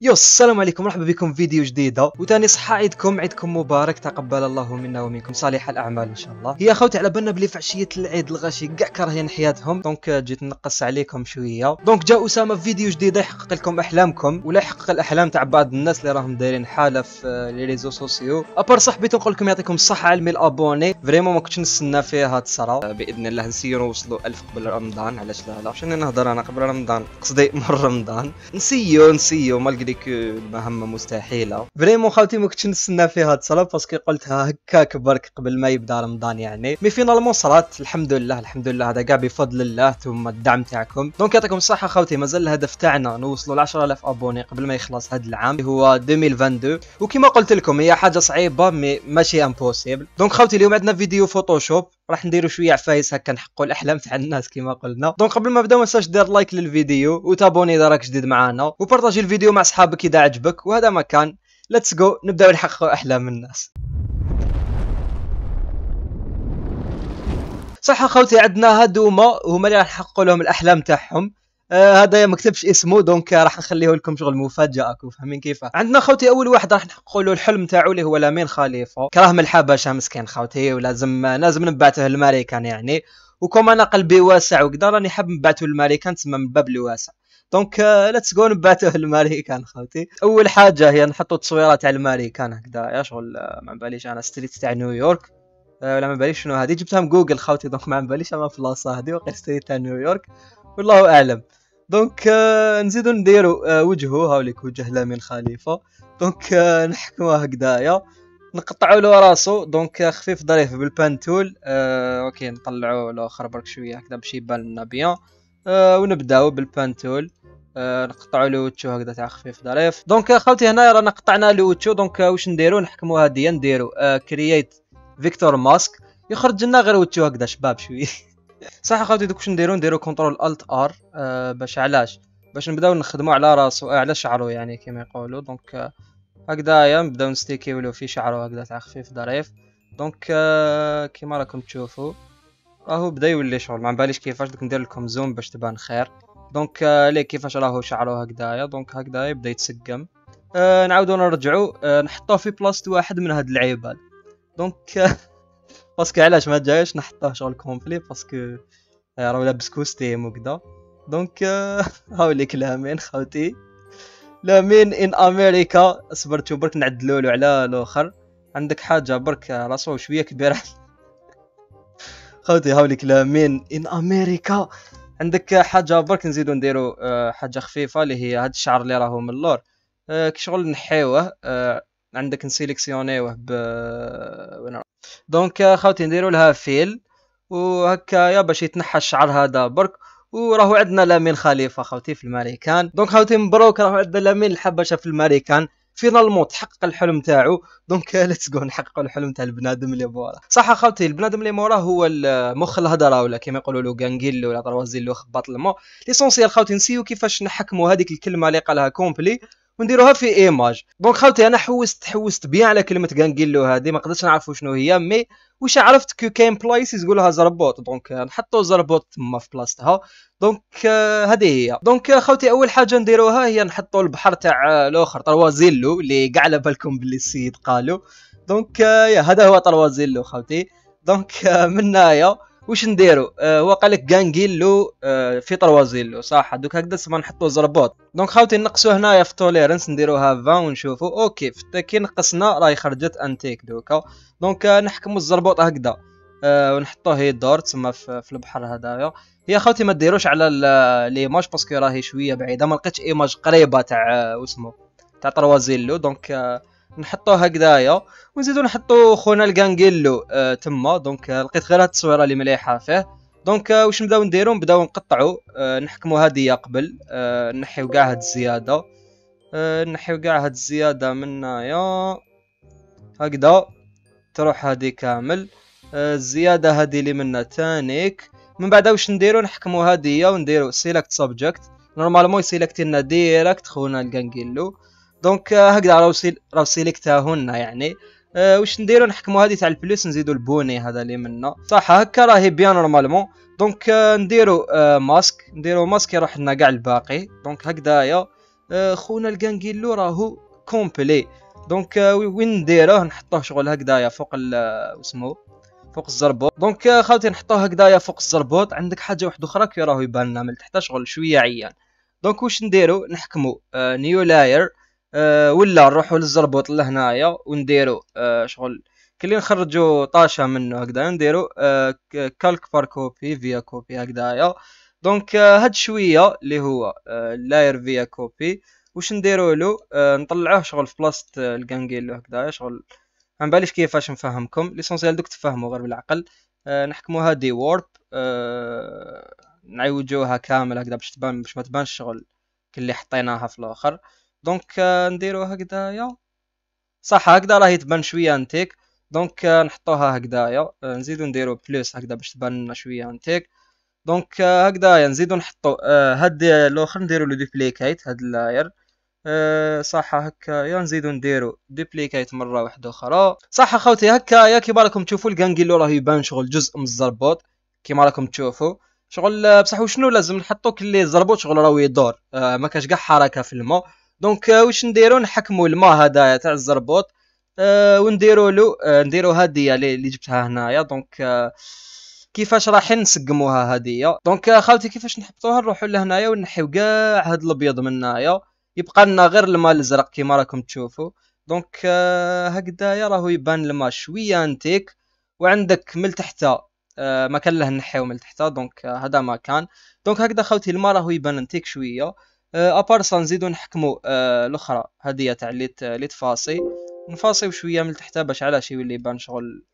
يو السلام عليكم مرحبا بكم في فيديو جديده وتاني صحه عيدكم عيدكم مبارك تقبل الله منا ومنكم صالح الاعمال ان شاء الله هي خوتي على بالنا بلي في عشيه العيد الغاشي كاع كارهين حياتهم دونك جيت نقص عليكم شويه دونك جا اسامه في فيديو جديد يحقق لكم احلامكم ولا يحقق الاحلام تاع بعض الناس اللي راهم دايرين حاله في لي ريزو سوسيو ابار صاحبي تنقول لكم يعطيكم الصحه على 100 ابوني فريمون ما كنتش نستنى فيها تصرى آه، باذن الله نسيو نوصلوا 1000 قبل رمضان علاش لا لا عشان نهضر انا قبل رمضان قصدي مر رمضان نسيو نسيو مالك ديك المهمه مستحيله فريمون خاوتي ما كنتش نستنى فيها تصرا باسكو قلتها هكاك برك قبل ما يبدا رمضان يعني مي فينالمون صرات الحمد لله الحمد لله هذا كاع بفضل الله ثم الدعم تاعكم دونك يعطيكم الصحه خاوتي مازال الهدف تاعنا نوصلوا ل 10000 ابوني قبل ما يخلص هذا العام هو 2022 وكما قلت لكم هي حاجه صعيبه مي ماشي امبوسيبل دونك خاوتي اليوم عندنا فيديو فوتوشوب راح نديرو شويه عفايس هكا نحقو الاحلام تاع الناس كيما قلنا دونك قبل ما نبداو ما تنساش دير لايك للفيديو وتابوني اذا راك جديد معانا وبارطاجي الفيديو مع صحابك اذا عجبك وهذا ما كان ليتس جو نبداو نحققو احلام الناس صح اخوتي عندنا هادوما هما اللي راح نحققوا لهم الاحلام تاعهم آه هذا ما كتبش اسمه دونك راح نخليه لكم شغل مفاجاه فاهمين كيف عندنا خوتي اول واحد راح نحققوا له الحلم تاعو اللي هو لامين خليفه كراه من الحبشه مسكين خوتي ولازم لازم نبعته للماريكان يعني وكم انا قلبي واسع وكذا راني حاب نبعته للماريكان تسمى من باب الواسع دونك ليتس جو نبعته للماريكان خوتي اول حاجه هي نحطوا تصويره تاع الماريكان هكذا يا شغل آه، ما باليش انا ستريت تاع نيويورك آه، ولا ما باليش شنو هذه جبتها من جوجل خوتي دونك ما باليش انا في البلاصه هذه وقيت ستريت تاع نيويورك والله اعلم دونك آه، نزيدو نديرو آه، وجهو هاوليك وجه لامين خليفه دونك آه، نحكمو هكدايا نقطعوا له راسو دونك خفيف ظريف بالبانتول آه اوكي نطلعوا الاخر برك شويه هكذا باش يبان لنا بيان آه ونبداو بالبانتول آه نقطعوا له وتشو هكذا تاع خفيف ظريف دونك خوتي هنايا رانا قطعنا له وتشو دونك واش نديرو نحكموا هاديا نديرو كرييت فيكتور ماسك يخرج لنا غير وتشو هكذا شباب شويه صح اخوتي دوك واش نديرو نديرو كنترول الت ار أه باش علاش باش نبداو نخدمو على راسو آه، على شعرو يعني كما يقولوا دونك أه نبداو نستيكيو له في شعرو هكذا تاع خفيف ظريف دونك أه كيما راكم تشوفوا راهو بدا يولي شغل ما باليش كيفاش دوك ندير لكم زوم باش تبان خير دونك آه، ليه كيفاش راهو شعرو هكذايا دونك هكذا يبدا يتسقم آه نعاودو نرجعو آه نحطوه في بلاصه واحد من هاد العيبال دونك باسكو علاش ما جايش نحطوه شغل كومبلي باسكو آه، راه لابس كوستيم وكذا دونك آه، هاو ليك لامين خوتي لامين ان امريكا صبرتو برك نعدلولو على الاخر عندك حاجه برك راسو شويه كبيره خوتي هاو ليك لامين ان امريكا عندك حاجه برك نزيدو نديرو آه، حاجه خفيفه اللي هي هاد الشعر اللي راهو من اللور كي شغل نحيوه عندك نسيليكسيونيوه ب دونك خاوتي نديرو لها فيل يا باش يتنحى الشعر هذا برك وراهو عندنا لامين خليفه خاوتي في الماريكان دونك خاوتي مبروك راهو عندنا لامين الحبشه في الماريكان فينالمون تحقق الحلم تاعو دونك ليتس جو نحقق الحلم تاع البنادم اللي موراه صح خاوتي البنادم اللي موراه هو المخ الهضره ولا كيما يقولوا له غانغيل ولا طروازيل ولا خباط المو ليسونسيال خاوتي نسيو كيفاش نحكموا هذيك الكلمه اللي قالها كومبلي ونديروها في ايماج دونك خاوتي انا حوست حوست بيان على كلمه غانغيلو هذه ما قدرتش نعرف شنو هي مي واش عرفت كو كاين بلايس يقولوها زربوط دونك نحطو زربوط تما في بلاصتها دونك هذه آه، هي دونك آه، خاوتي اول حاجه نديروها هي نحطو البحر تاع آه، الاخر طروازيلو اللي كاع على بالكم باللي السيد قالو دونك يا هذا هو طروازيلو خاوتي دونك من هنايا واش نديرو آه هو قالك غانغيلو آه في طروازيلو صح دوك هكذا تسمى نحطو زربوط دونك خاوتي نقصو هنايا في توليرنس نديروها 20 ونشوفو اوكي في كي نقصنا راهي خرجت انتيك دوكا دونك آه نحكمو الزربوط هكذا آه ونحطوه يدور تما في, في البحر هدايا هي خاوتي ما ديروش على ليماج باسكو راهي شويه بعيده ما لقيتش ايماج قريبه تاع آه، واسمو تاع طروازيلو دونك آه نحطو هكذايا ونزيدو نحطو خونا الكانغيلو آه تما دونك لقيت غير هاد التصويره اللي مليحه فيه دونك آه، واش نبداو نديرو نبداو نقطعو آه نحكمو هادية قبل آه نحيو كاع هاد الزياده آه نحيو كاع هاد الزياده من هنايا هكذا تروح هادي كامل آه الزياده هادي اللي منا تانيك من بعد واش نديرو نحكمو هادية ونديرو سيلكت سبجكت نورمالمون يسيلكتي لنا ديريكت خونا الكانغيلو دونك آه، هكذا راهو راهو سيليكتاهن يعني أه واش نديرو نحكمو هذه تاع البلوس نزيدو البوني هذا اللي منا صح هكا راهي بيان نورمالمون دونك آه، نديرو أه ماسك نديرو ماسك يروح لنا كاع الباقي دونك هكذايا آه، خونا الكانغيلو راهو كومبلي دونك وين نديروه نحطوه شغل هكذايا فوق اسمو فوق الزربوط دونك خاوتي نحطوه هكذايا فوق الزربوط عندك حاجه واحده اخرى كي راهو يبان لنا من تحت شغل شويه عيان دونك واش نديرو نحكمو نيو لاير آه، ولا نروحوا للزربوط لهنايا ونديروا آه، شغل كلي نخرجوا طاشه منه هكذا نديروا آه، كالك بار كوبي فيا كوبي هكذايا دونك هاد شويه اللي هو لاير فيا كوبي واش نديروا له نطلعوه شغل في بلاصه الكانجيل هكذايا شغل ما باليش كيفاش نفهمكم ليسونسيال دوك تفهموا غير بالعقل نحكموها دي وورب نعوجوها كامل هكذا باش تبان باش ما تبانش شغل كلي حطيناها في الاخر دونك euh, نديرو هكذايا صح هكذا راهي تبان شويه انتيك دونك euh, نحطوها هكذايا آه، نزيدو نديرو بلوس هكذا باش تبان لنا شويه انتيك آه، دونك هكذايا نزيدو نحطو آه، هاد الاخر نديرو لو دوبليكيت هاد اللاير صح هكايا نزيدو نديرو ديبليكيت مره واحده اخرى صح اخوتي هكايا كيما راكم تشوفوا الكانجيلو راه يبان شغل جزء من الزربوط كيما راكم تشوفوا شغل بصح وشنو لازم نحطو كلي الزربوط شغل راهو يدور ما كاش كاع حركه في الماء دونك واش نديرو نحكمو الماء هذايا تاع الزربوط أه ونديرو له أه نديرو هذه اللي جبتها هنايا دونك آه، كيفاش راح نسقموها هذه دونك آه، خالتي كيفاش نحبطوها نروحو لهنايا ونحيو كاع هذا الابيض من هنايا يبقى لنا غير الماء الازرق كيما راكم تشوفوا دونك آه، هكذايا راهو يبان الماء شويه انتيك وعندك من تحت ما كان له نحيو من تحت دونك هذا ما كان دونك هكذا خاوتي الماء راهو يبان انتيك شويه آه، ابار سا نزيدو نحكمو آه، الاخرى هذه تاع لي آه، تفاصي نفاصي شويه من تحت باش علاش يولي يبان شغل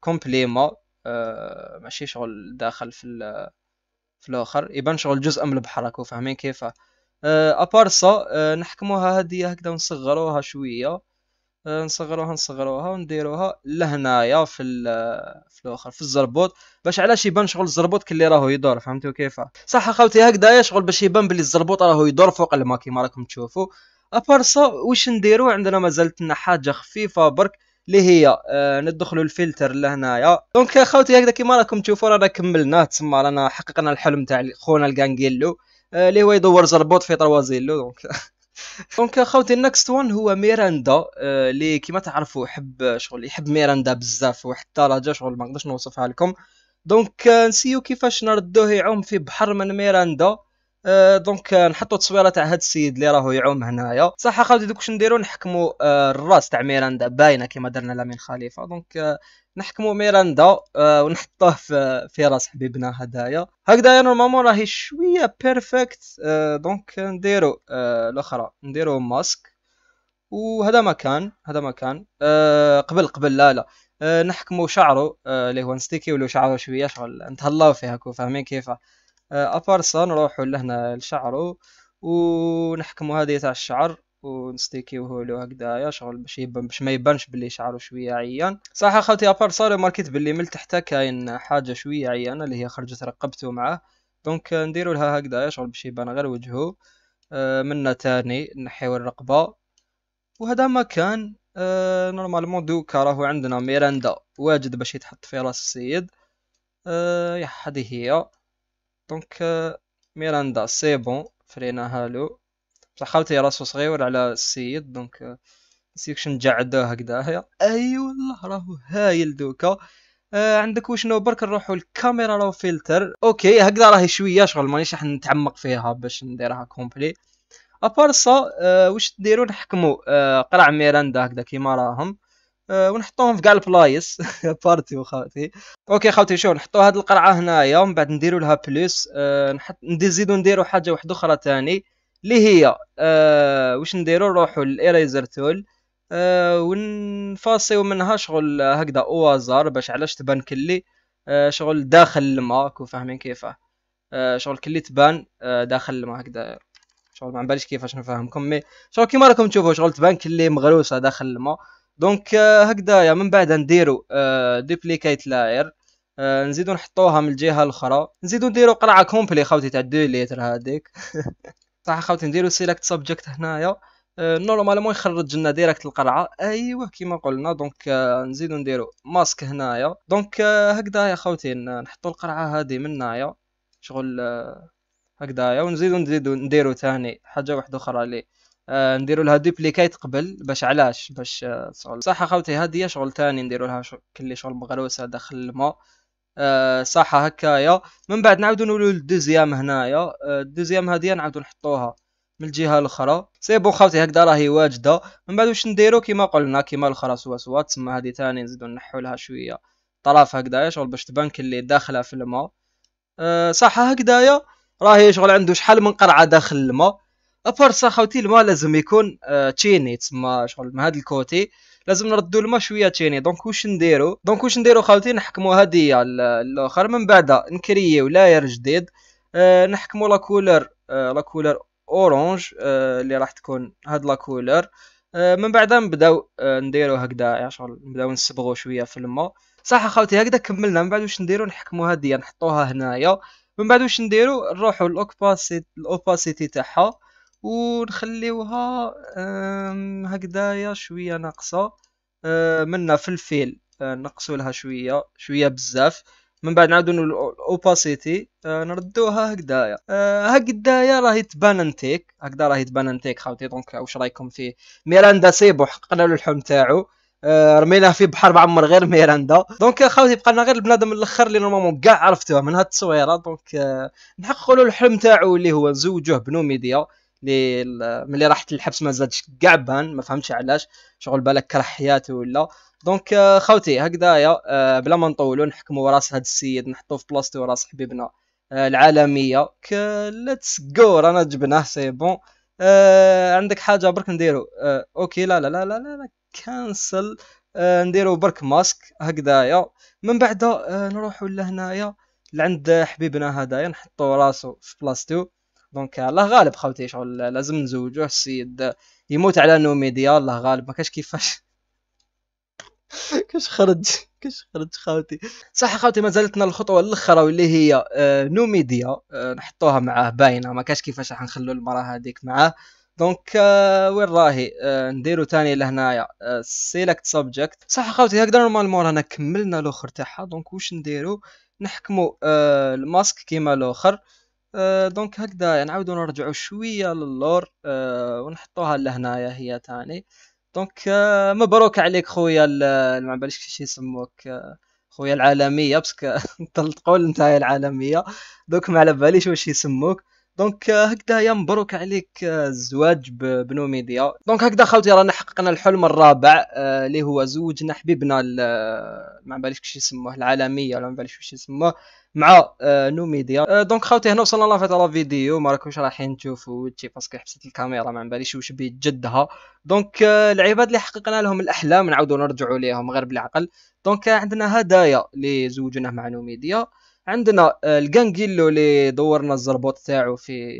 كومبليمون ماشي شغل داخل في في الاخر يبان شغل جزء من البحر راكو فاهمين كيف ابار سا نحكموها هذه هكذا ونصغروها شويه آه، نصغروها نصغروها ونديروها لهنايا في آه، في الاخر في الزربوط باش علاش يبان شغل الزربوط كلي راهو يدور فهمتوا كيف صح خاوتي هكذايا شغل باش يبان بلي الزربوط راهو يدور فوق الماء كيما راكم تشوفوا ابارسا واش نديرو عندنا مازالت لنا حاجه خفيفه برك اللي هي آه ندخلوا الفلتر لهنايا دونك خوتي هكذا كيما راكم تشوفوا رانا كملنا تسمى رانا حققنا الحلم تاع خونا الكانغيلو اللي آه هو يدور زربوط في طروازيلو دونك دونك خاوتي النكست وان هو ميراندا اللي آه، كيما تعرفوا يحب شغل يحب ميراندا بزاف وحتى درجه شغل ما نقدرش نوصفها لكم دونك آه، نسيو كيفاش نردوه يعوم في بحر من ميراندا آه، دونك آه، نحطوا تصويره تاع هذا السيد اللي راهو يعوم هنايا صح خاوتي دوك واش نديروا نحكموا آه، الراس تاع ميراندا باينه كما درنا لامين خليفه دونك نحكموا ميراندا ونحطوه في, في راس حبيبنا هدايا هكذا نورمالمون راهي شويه بيرفكت دونك نديروا الاخرى نديروا ماسك وهذا ما كان هذا ما كان قبل قبل لا لا نحكموا شعره اللي هو نستيكي ولو شعره شويه شغل نتهلاو فيه هكا فاهمين كيفاه آه، افارسا نروحو لهنا لشعرو ونحكمو هذه تاع الشعر ونستيكيوه له هكذايا شغل باش يبان باش ما يبانش بلي شعره شويه عيان صح اخوتي ابار صار ماركيت باللي من تحت كاين حاجه شويه عيانه اللي هي خرجت رقبته معاه دونك نديروا لها هكذايا شغل باش يبان غير وجهه آه، منا تاني نحيو الرقبه وهذا ما كان آه، نورمالمون دوكا راهو عندنا ميراندا واجد باش يتحط في راس السيد يا هذه هي دونك ميراندا سي بون فرينا هالو بصح خالتي راسو صغير على السيد دونك euh, نسيكش نجعدوه هكذا اي أيوة، والله راهو هايل دوكا آه عندك وشنو برك نروحو الكاميرا راهو فلتر اوكي هكذا راهي شويه شغل مانيش راح نتعمق فيها باش نديرها كومبلي ابار سا آه واش ديرو نحكمو آه قرع ميراندا هكذا كيما راهم آه، ونحطوهم في كاع البلايص بارتي وخاوتي اوكي خاوتي شوف نحطو هاد القرعه هنايا ومن بعد نديرو لها بلس آه، نحط نزيدو نديرو حاجه واحده اخرى تاني اللي هي آه، واش نديرو نروحو للايريزر تول ونفاصيو منها شغل هكذا اوازار باش علاش تبان كلي شغل داخل الماء كون فاهمين كيفاه شغل كلي تبان داخل الماء هكذا شغل ما باليش كيفاش نفهمكم مي شغل كيما راكم تشوفوا شغل تبان كلي مغروسه داخل الماء دونك آه، هكذايا من بعد نديرو دوبليكيت آه، لاير آه، نزيدو نحطوها من الجهه الاخرى نزيدو نديرو قرعه كومبلي خاوتي تاع دو ليتر هذيك صح خاوتي نديرو سيلكت سبجكت هنايا نورمالمون يخرج لنا ديريكت القرعه ايوا كيما قلنا دونك نزيدو نديرو ماسك هنايا دونك هكذا يا خوتي نحطو القرعه هذه من هنايا شغل هكذايا ونزيدو نزيدو نديرو ثاني حاجه واحده اخرى لي آه، نديروا لها دوبليكيت قبل باش علاش باش آه صح اخوتي هذه شغل تاني نديروا لها كلي شغل مغروسه داخل الماء آه، صح هكايا من بعد نعاودو نولوا للدوزيام هنايا آه، الدوزيام هذه نعاودو نحطوها من الجهه الاخرى سيبو خوتي هكذا راهي واجده من بعد واش نديرو كيما قلنا كيما الاخرى سوا سوا تسمى هذه ثاني نزيدو نحو لها شويه طرف هكذايا شغل باش تبان كلي داخله في الماء أه صح هكذايا راهي شغل عنده شحال من قرعه داخل الماء ابارسا خوتي ما لازم يكون آه تشيني تسمى شغل مع هذا الكوتي لازم نردو الماء شويه تشيني دونك واش نديرو دونك واش نديرو خوتي نحكمو هادي على الاخر من بعد نكريو لاير جديد آه نحكمو لا كولر آه لا كولر اورانج آه، اللي راح تكون هاد لا كولر آه، من بعد نبداو آه، نديرو هكذا يعني شغل نبداو نصبغو شويه في الماء صح خوتي هكذا كملنا من بعد واش نديرو نحكمو هادي نحطوها هنايا من بعد واش نديرو نروحو للاوباسيتي الاوباسيتي تاعها ونخليوها هكذايا شويه ناقصه آه، منا في الفيل آه، نقصوا لها شويه شويه بزاف من بعد نعاودو الاوباسيتي آه، نردوها هكدايا هكدايا راهي تبان انتيك هكدا راهي تبان انتيك خاوتي دونك واش رايكم فيه ميراندا سيبو حققنا له الحلم تاعو رميناه في بحر معمر غير ميراندا دونك خاوتي بقى لنا غير البنادم الاخر اللي نورمالمون كاع عرفتوه من هاد التصويره دونك نحققوا له الحلم تاعو اللي هو نزوجوه بنوميديا اللي ملي راحت للحبس ما زادش كاع بان ما فهمتش علاش شغل بالك كره حياته ولا دونك آه، خوتي هكذايا آه، بلا ما نطولوا نحكموا راس هذا السيد نحطوه في بلاصته وراس حبيبنا آه، العالميه ليتس جو رانا جبناه سي بون آه عندك حاجه برك نديرو آه اوكي لا لا لا لا لا, لا كانسل آه نديرو برك ماسك هكذايا من بعد آه نروحو لهنايا لعند حبيبنا هذايا نحطو راسو في بلاصتو دونك الله غالب خوتي شغل لازم نزوجوه السيد يموت على نوميديا الله غالب ما كاش كيفاش كاش خرج كاش خرج خوتي صح خوتي ما زالتنا الخطوه الاخرى واللي هي آه، نوميديا آه، نحطوها معاه باينه ما كاش كيفاش راح نخلو المراه هذيك معاه دونك آه، وين راهي نديرو تاني لهنايا سيلكت سبجكت صح خوتي هكذا نورمالمون رانا كملنا الاخر تاعها دونك واش نديرو نحكمو الماسك كيما الاخر آه، دونك هكذا يعني نعاودو نرجعو شويه للور أه ونحطوها لهنايا هي تاني دونك أه مبروك عليك خويا ما باليش كيفاش يسموك آه، خويا العالميه باسكو تقول نتايا العالميه دوك ما على باليش واش يسموك آه، آه، دونك هكذا مبروك عليك الزواج بنوميديا دونك هكذا خوتي رانا حققنا الحلم الرابع آه، اللي هو زوجنا حبيبنا ما باليش كش يسموه العالميه ولا ما باليش واش يسموه مع نوميديا دونك خاوتي هنا وصلنا لافيت على فيديو ما راكمش رايحين تشوفوا تي باسكو حبست الكاميرا ما باليش واش جدها دونك العباد اللي حققنا لهم الاحلام نعاودوا نرجعوا ليهم غير بالعقل دونك عندنا هدايا لزوجنا مع نوميديا عندنا آه، الجانجيلو اللي دورنا الزربوط تاعو في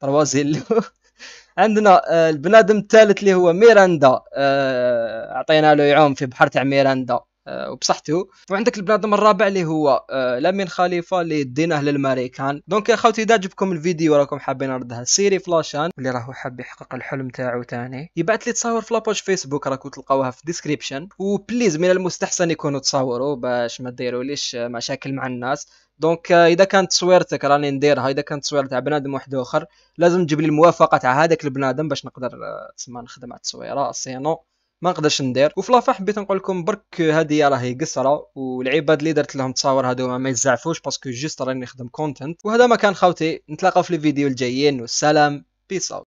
تروازيلو عندنا آه، البنادم الثالث اللي هو ميراندا آه، عطينا له يعوم في بحر تاع ميراندا آه، وبصحته وعندك البنادم الرابع اللي هو آه، لامين خليفه اللي ديناه للماريكان دونك يا خوتي اذا عجبكم الفيديو راكم حابين نردها سيري فلاشان اللي راهو حاب يحقق الحلم تاعو تاني يبعث لي تصاور في لاباج فيسبوك راكو تلقاوها في ديسكريبشن وبليز من المستحسن يكونوا تصوروا باش ما ديروليش مشاكل مع الناس دونك آه، اذا كانت تصويرتك راني نديرها اذا كانت تصوير تاع بنادم واحد اخر لازم تجيب لي الموافقه تاع هذاك البنادم باش نقدر تسمى نخدم على التصويره سينو ما نقدرش ندير وفي لافا حبيت نقول لكم برك هذه راهي قصره والعباد اللي درت لهم تصاور هذو ما يزعفوش باسكو جيست راني نخدم كونتنت وهذا ما كان خاوتي نتلاقاو في الفيديو الجايين والسلام بيس اوت